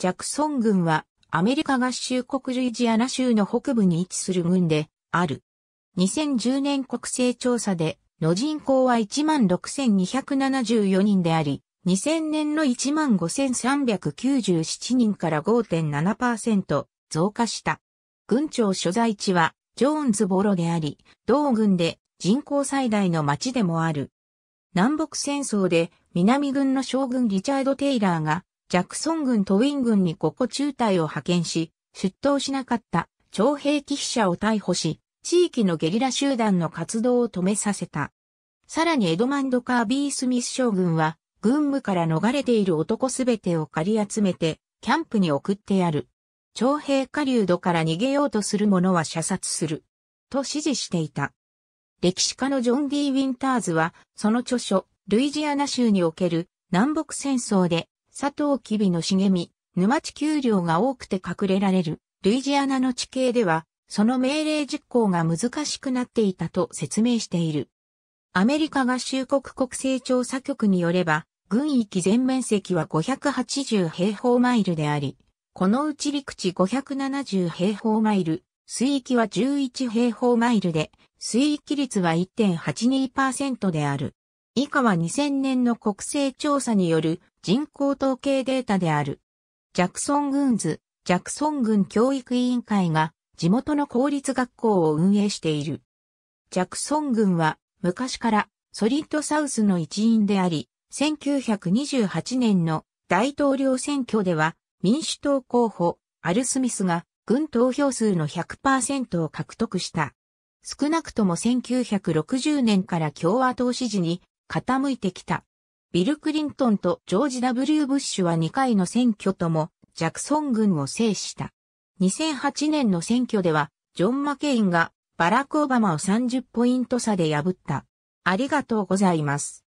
ジャクソン軍はアメリカ合衆国ルイジアナ州の北部に位置する軍である。2010年国勢調査での人口は16,274人であり、2000年の15,397人から5.7%増加した。軍庁所在地はジョーンズボロであり、同軍で人口最大の町でもある。南北戦争で南軍の将軍リチャード・テイラーがジャクソン軍とウィン軍にここ中隊を派遣し、出頭しなかった徴兵記者を逮捕し、地域のゲリラ集団の活動を止めさせた。さらにエドマンド・カービー・スミス将軍は、軍務から逃れている男すべてを借り集めて、キャンプに送ってやる。徴兵流度から逃げようとする者は射殺する。と指示していた。歴史家のジョン・ディ・ウィンターズは、その著書、ルイジアナ州における南北戦争で佐藤キビの茂み、沼地丘陵が多くて隠れられる、ルイジアナの地形では、その命令実行が難しくなっていたと説明している。アメリカ合衆国国勢調査局によれば、軍域全面積は580平方マイルであり、このうち陸地570平方マイル、水域は11平方マイルで、水域率は1.82%である。以下は2000年の国勢調査による人口統計データである。ジャクソンン図、ジャクソン軍教育委員会が地元の公立学校を運営している。ジャクソン軍は昔からソリッドサウスの一員であり、1928年の大統領選挙では民主党候補アル・スミスが軍投票数の100%を獲得した。少なくとも1960年から共和党支持に傾いてきた。ビル・クリントンとジョージ・ W・ ブッシュは2回の選挙ともジャクソン軍を制した。2008年の選挙では、ジョン・マケインがバラク・オバマを30ポイント差で破った。ありがとうございます。